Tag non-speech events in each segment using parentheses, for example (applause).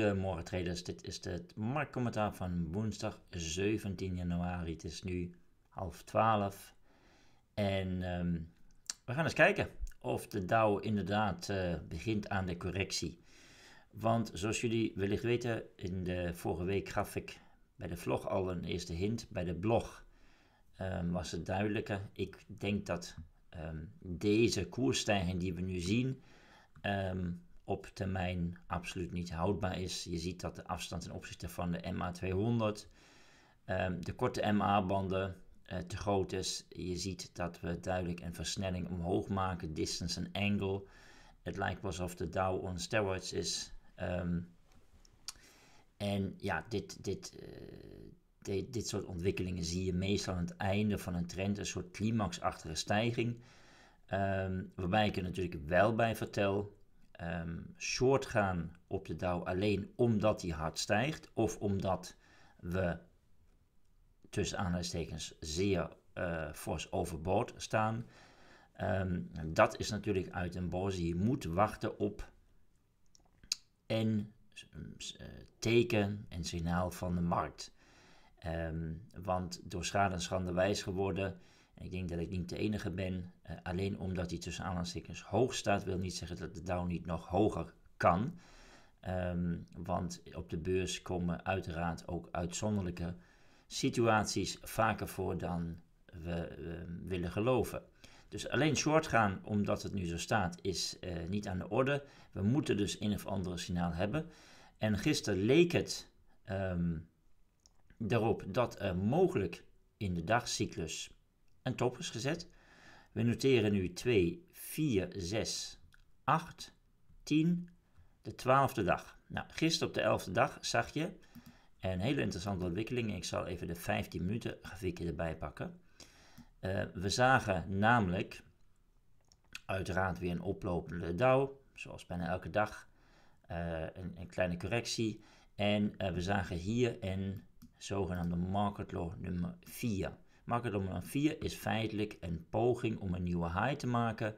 Goedemorgen traders, dit is het marktcommentaar van woensdag 17 januari. Het is nu half 12 en ehm, we gaan eens kijken of de Dow inderdaad eh, begint aan de correctie. Want zoals jullie wellicht weten, in de vorige week gaf ik bij de vlog al een eerste hint. Bij de blog ehm, was het duidelijker. Ik denk dat ehm, deze koersstijging die we nu zien... Um, op termijn absoluut niet houdbaar is. Je ziet dat de afstand ten opzichte van de MA200, ehm, de korte MA-banden eh, te groot is. Je ziet dat we duidelijk een versnelling omhoog maken, distance en angle. Het lijkt alsof de Dow on steroids is. Ehm, en ja, dit, dit, eh, dit, dit soort ontwikkelingen zie je meestal aan het einde van een trend, een soort climaxachtige stijging. Ehm, waarbij ik er natuurlijk wel bij vertel Ehm, short gaan op de Dow alleen omdat die hard stijgt of omdat we tussen aanhalingstekens zeer eh, fors overboord staan. Ehm, dat is natuurlijk uit een boze. Je moet wachten op een eh, teken en signaal van de markt. Ehm, want door schade en schande wijs geworden ik denk dat ik niet de enige ben. Eh, alleen omdat die tussen aanhalingstekens hoog staat, wil niet zeggen dat de Dow niet nog hoger kan. Ehm, want op de beurs komen uiteraard ook uitzonderlijke situaties vaker voor dan we willen geloven. Dus alleen short gaan omdat het nu zo staat is eh, niet aan de orde. We moeten dus een of andere signaal hebben. En gisteren leek het um, erop dat er mogelijk in de dagcyclus en is gezet. We noteren nu 2, 4, 6, 8, 10, de twaalfde dag. Nou, gisteren op de 11e dag zag je een hele interessante ontwikkeling. Ik zal even de 15 minuten grafiekje erbij pakken. Uh, we zagen namelijk uiteraard weer een oplopende dauw, zoals bijna elke dag. Uh, een, een, kleine correctie. En uh, we zagen hier een zogenaamde market law nummer 4. Market 4 is feitelijk een poging om een nieuwe high te maken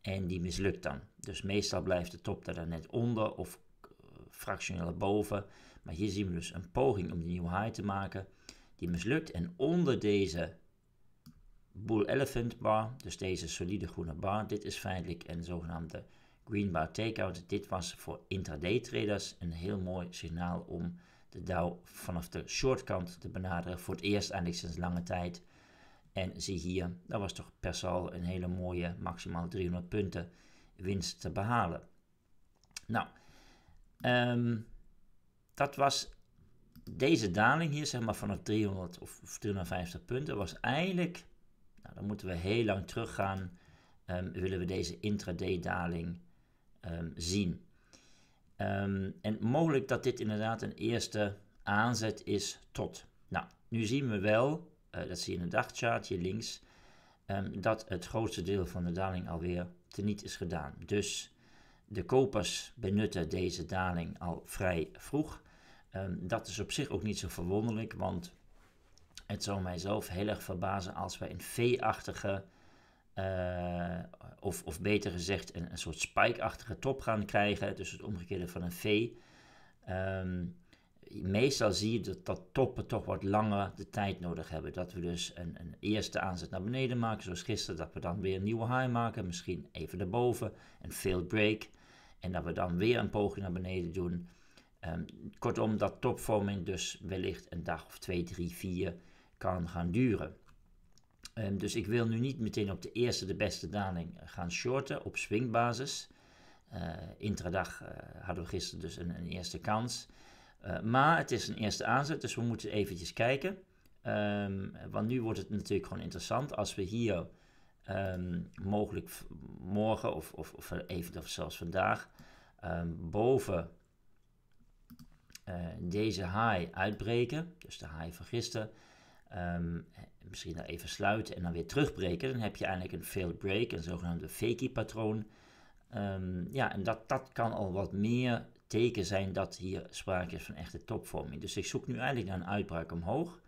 en die mislukt dan. Dus meestal blijft de top daar net onder of eh, fractioneel boven. Maar hier zien we dus een poging om die nieuwe high te maken die mislukt. En onder deze bull elephant bar, dus deze solide groene bar, dit is feitelijk een zogenaamde green bar takeout. Dit was voor intraday traders een heel mooi signaal om de Dow vanaf de shortkant te benaderen. Voor het eerst eigenlijk sinds lange tijd. En zie hier, dat was toch per sal een hele mooie maximaal 300 punten winst te behalen. Nou, ehm, dat was deze daling hier, zeg maar vanaf 300 of 350 punten, was eigenlijk, nou, dan moeten we heel lang teruggaan, ehm, willen we deze intraday daling ehm, zien. Ehm, en mogelijk dat dit inderdaad een eerste aanzet is tot. Nou, nu zien we wel, eh, dat zie je in het hier links, ehm, dat het grootste deel van de daling alweer teniet is gedaan. Dus de kopers benutten deze daling al vrij vroeg. Ehm, dat is op zich ook niet zo verwonderlijk, want het zou mijzelf heel erg verbazen als wij een V-achtige eh, of, of beter gezegd, een, een soort spike-achtige top gaan krijgen. Dus het omgekeerde van een V. Ehm, meestal zie je dat, dat toppen toch wat langer de tijd nodig hebben. Dat we dus een, een eerste aanzet naar beneden maken, zoals gisteren. Dat we dan weer een nieuwe high maken, misschien even daarboven. Een failed break. En dat we dan weer een poging naar beneden doen. Ehm, kortom, dat topvorming dus wellicht een dag of twee, drie, vier kan gaan duren. Ehm, dus ik wil nu niet meteen op de eerste de beste daling eh, gaan shorten op swingbasis. Uh, intradag eh, hadden we gisteren dus een, een eerste kans. maar het is een eerste aanzet, dus we moeten eventjes kijken. Ehm, want nu wordt het natuurlijk gewoon interessant als we hier ehm, mogelijk morgen of, of, of even of zelfs vandaag boven deze high uitbreken, dus de high van gisteren, misschien dan nou even sluiten en dan weer terugbreken, dan heb je eigenlijk een failed break, een zogenaamde fakey patroon. Ehm, ja, en dat, dat kan al wat meer teken zijn dat hier sprake is van echte topvorming. Dus ik zoek nu eigenlijk naar een uitbraak omhoog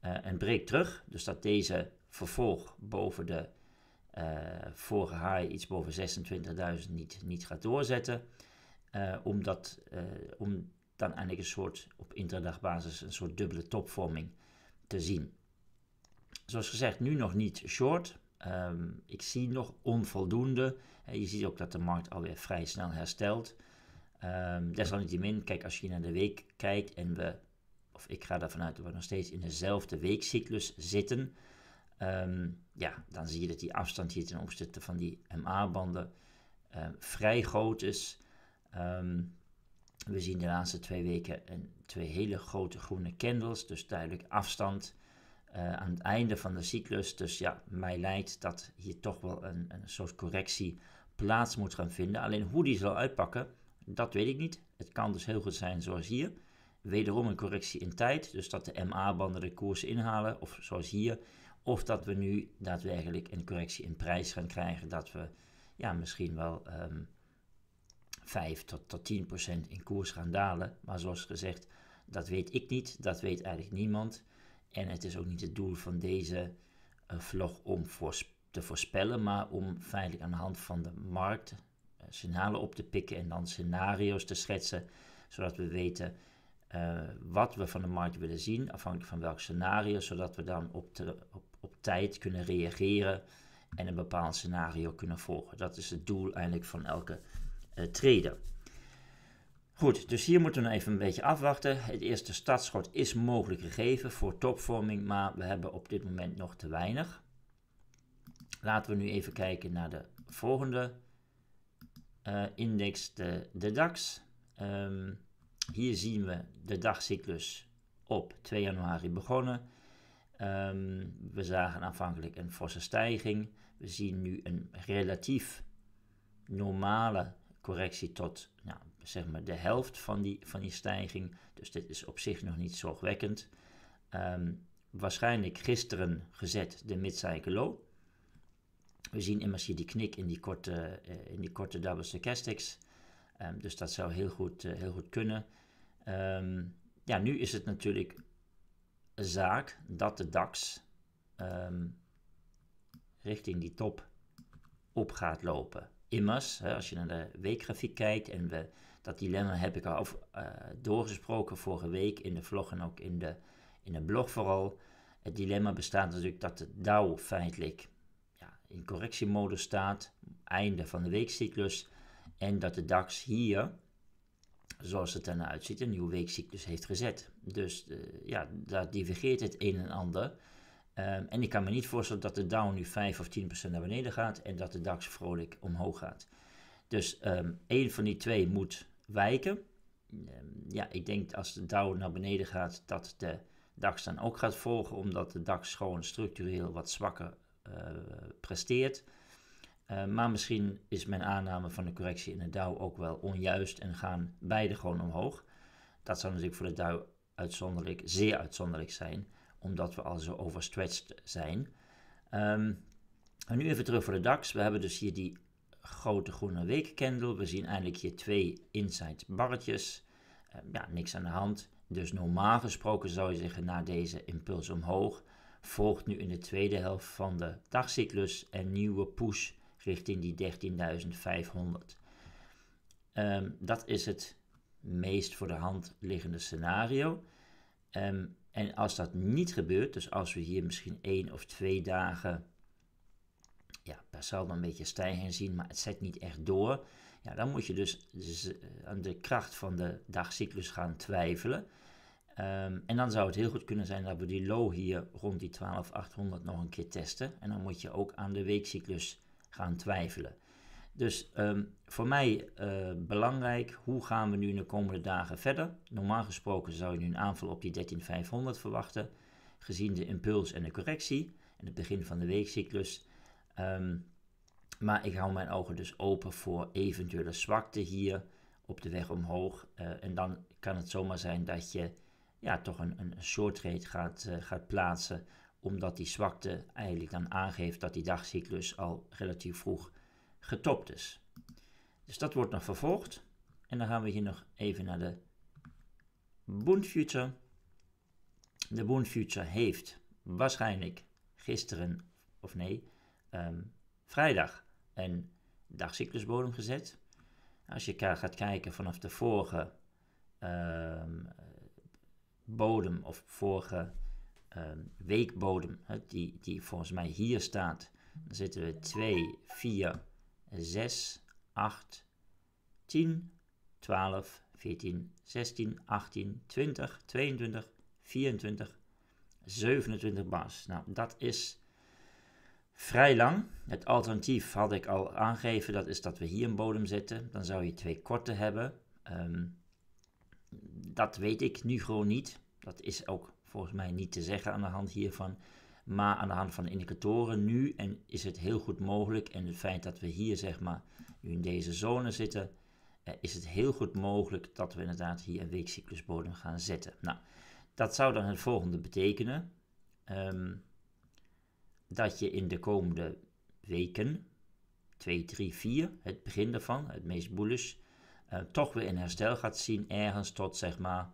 eh, en breek terug. Dus dat deze vervolg boven de eh, vorige high, iets boven 26.000, niet, niet gaat doorzetten. Eh, omdat, om dan eigenlijk een soort op intradagbasis een soort dubbele topvorming te zien. Zoals gezegd, nu nog niet short. Ehm, ik zie nog onvoldoende. Eh, je ziet ook dat de markt alweer vrij snel herstelt. Um, desalniettemin, kijk, als je naar de week kijkt en we, of ik ga ervan uit dat we nog steeds in dezelfde weekcyclus zitten, ehm, ja, dan zie je dat die afstand hier ten opzichte van die MA-banden vrij groot is. we zien de laatste twee weken een, twee hele grote groene candles, dus duidelijk afstand. Eh, aan het einde van de cyclus. Dus ja, mij lijkt dat hier toch wel een, een soort correctie plaats moet gaan vinden. Alleen hoe die zal uitpakken, dat weet ik niet. Het kan dus heel goed zijn zoals hier. Wederom een correctie in tijd, dus dat de MA-banden de koers inhalen, of zoals hier. Of dat we nu daadwerkelijk een correctie in prijs gaan krijgen, dat we ja, misschien wel um, ehm, 5 tot, tot 10% in koers gaan dalen. Maar zoals gezegd, dat weet ik niet, dat weet eigenlijk niemand. En het is ook niet het doel van deze eh, vlog om te voorspellen, maar om feitelijk aan de hand van de markt eh, signalen op te pikken en dan scenario's te schetsen, zodat we weten eh, wat we van de markt willen zien, afhankelijk van welk scenario, zodat we dan op, te, op, tijd kunnen reageren en een bepaald scenario kunnen volgen. Dat is het doel eigenlijk van elke trader. Goed, dus hier moeten we nou even een beetje afwachten. Het eerste startschot is mogelijk gegeven voor topvorming, maar we hebben op dit moment nog te weinig. Laten we nu even kijken naar de volgende eh, index, de, de DAX. Ehm, hier zien we de dagcyclus op 2 januari begonnen. Ehm, we zagen aanvankelijk een forse stijging. We zien nu een relatief normale correctie tot nou, zeg maar de helft van die, van die stijging. Dus dit is op zich nog niet zorgwekkend. Um, waarschijnlijk gisteren gezet de mid-cycle low. We zien immers hier die knik in die korte, eh, in die korte double stochastics. Ehm, dus dat zou heel goed, eh, heel goed kunnen. Ehm, ja, nu is het natuurlijk een zaak dat de DAX richting die top op gaat lopen. Immers, hè, als je naar de weekgrafiek kijkt en we dat dilemma heb ik al uh, doorgesproken vorige week in de vlog en ook in de, in de blog vooral. Het dilemma bestaat natuurlijk dat de Dow feitelijk ja, in correctiemodus staat, einde van de weekcyclus. En dat de DAX hier, zoals het ernaar nou uitziet, een nieuwe weekcyclus heeft gezet. Dus eh, ja, daar divergeert het een en ander. Ehm, en ik kan me niet voorstellen dat de Dow nu 5 of 10% naar beneden gaat en dat de DAX vrolijk omhoog gaat. Dus um, één van die twee moet wijken. Ehm, ja, ik denk als de Dow naar beneden gaat, dat de DAX dan ook gaat volgen, omdat de DAX gewoon structureel wat zwakker eh, presteert. Eh, maar misschien is mijn aanname van de correctie in de Dow ook wel onjuist en gaan beide gewoon omhoog. Dat zou natuurlijk voor de Dow uitzonderlijk, zeer uitzonderlijk zijn, omdat we al zo overstretched zijn. Ehm, en nu even terug voor de DAX. We hebben dus hier die grote groene weekcandle. We zien eigenlijk hier twee inside barretjes. Eh, ja, niks aan de hand. Dus normaal gesproken zou je zeggen, na deze impuls omhoog, volgt nu in de tweede helft van de dagcyclus een nieuwe push richting die 13.500. Ehm, dat is het meest voor de hand liggende scenario. Ehm, en als dat niet gebeurt, dus als we hier misschien één of twee dagen ja, zal saldo een beetje stijging zien, maar het zet niet echt door. Ja, dan moet je dus, aan de kracht van de dagcyclus gaan twijfelen. Ehm, en dan zou het heel goed kunnen zijn dat we die low hier rond die 12800 nog een keer testen. En dan moet je ook aan de weekcyclus gaan twijfelen. Dus ehm, voor mij eh, belangrijk, hoe gaan we nu in de komende dagen verder? Normaal gesproken zou je nu een aanval op die 13500 verwachten, gezien de impuls en de correctie en het begin van de weekcyclus. Ehm, maar ik hou mijn ogen dus open voor eventuele zwakte hier op de weg omhoog. Eh, en dan kan het zomaar zijn dat je ja, toch een, een short trade gaat, eh, gaat plaatsen. Omdat die zwakte eigenlijk dan aangeeft dat die dagcyclus al relatief vroeg getopt is. Dus dat wordt nog vervolgd. En dan gaan we hier nog even naar de Bond De Bond heeft waarschijnlijk gisteren, of nee, um, vrijdag een dagcyclusbodem gezet. Als je gaat kijken vanaf de vorige um, bodem of vorige um, weekbodem, die, die volgens mij hier staat, dan zitten we 2, 4, 6, 8, 10, 12, 14, 16, 18, 20, 22, 24, 27 bars. Nou, dat is vrij lang. Het alternatief had ik al aangegeven, dat is dat we hier een bodem zetten, Dan zou je twee korte hebben. Ehm, dat weet ik nu gewoon niet. Dat is ook volgens mij niet te zeggen aan de hand hiervan. Maar aan de hand van de indicatoren nu en is het heel goed mogelijk. En het feit dat we hier zeg maar nu in deze zone zitten, eh, is het heel goed mogelijk dat we inderdaad hier een weekcyclusbodem gaan zetten. Nou, dat zou dan het volgende betekenen. Ehm, dat je in de komende weken, 2, 3, 4, het begin daarvan, het meest bullish, uh, toch weer een herstel gaat zien ergens tot zeg maar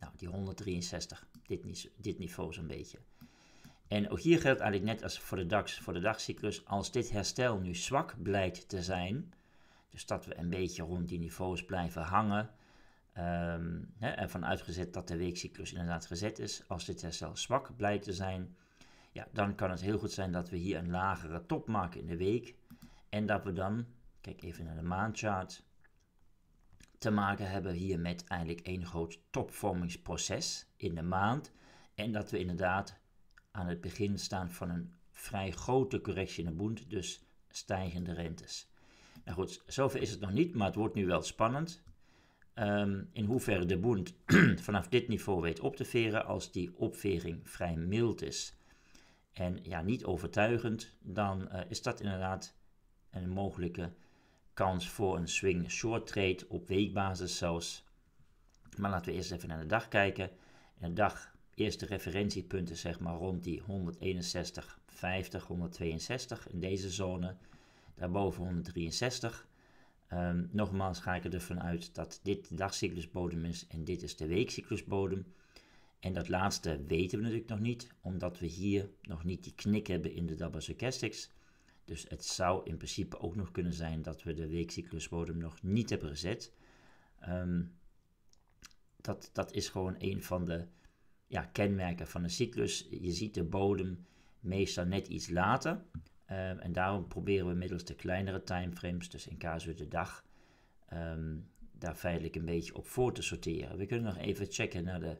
nou, die 163, dit, dit niveau zo'n beetje. En ook hier geldt eigenlijk net als voor de DAX, voor de dagcyclus, als dit herstel nu zwak blijkt te zijn, dus dat we een beetje rond die niveaus blijven hangen, um, hè, ervan uitgezet dat de weekcyclus inderdaad gezet is, als dit herstel zwak blijkt te zijn, ja, dan kan het heel goed zijn dat we hier een lagere top maken in de week. En dat we dan, kijk even naar de maandchart, te maken hebben hier met eigenlijk één groot topvormingsproces in de maand. En dat we inderdaad aan het begin staan van een vrij grote correctie in de boend, dus stijgende rentes. Nou goed, zover is het nog niet, maar het wordt nu wel spannend. Ehm, in hoeverre de boend (clears throat) vanaf dit niveau weet op te veren als die opvering vrij mild is en ja, niet overtuigend, dan eh, is dat inderdaad een mogelijke kans voor een swing short trade op weekbasis zelfs. Maar laten we eerst even naar de dag kijken. de dag, eerste referentiepunten zeg maar rond die 161, 50, 162 in deze zone. Daarboven 163. Ehm, nogmaals ga ik ervan uit dat dit de dagcyclusbodem is en dit is de weekcyclusbodem. En dat laatste weten we natuurlijk nog niet, omdat we hier nog niet die knik hebben in de double stochastics. Dus het zou in principe ook nog kunnen zijn dat we de weekcyclusbodem nog niet hebben gezet. Ehm, dat, dat is gewoon een van de ja, kenmerken van een cyclus. Je ziet de bodem meestal net iets later. Ehm, en daarom proberen we middels de kleinere timeframes, dus in casu de dag, ehm, daar feitelijk een beetje op voor te sorteren. We kunnen nog even checken naar de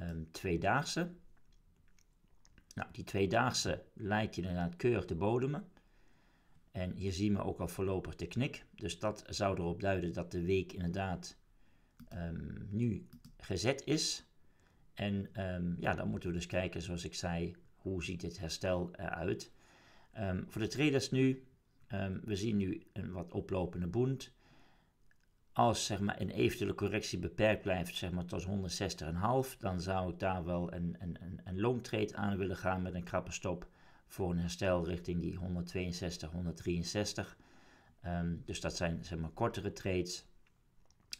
um, tweedaagse. Nou, die tweedaagse leidt je inderdaad keurig de bodemen. En hier zien we ook al voorlopig de knik. Dus dat zou erop duiden dat de week inderdaad ehm, nu gezet is. En ehm, ja, dan moeten we dus kijken, zoals ik zei, hoe ziet het herstel eruit. voor de traders nu, we zien nu een wat oplopende boend als zeg maar, een eventuele correctie beperkt blijft zeg maar, tot 160,5, dan zou ik daar wel een, een, een, een long trade aan willen gaan met een krappe stop voor een herstel richting die 162, 163. Ehm, dus dat zijn zeg maar, kortere trades.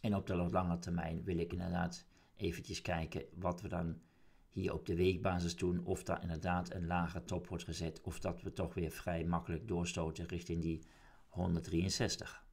En op de lange termijn wil ik inderdaad eventjes kijken wat we dan hier op de weekbasis doen. Of daar inderdaad een lage top wordt gezet. Of dat we toch weer vrij makkelijk doorstoten richting die 163.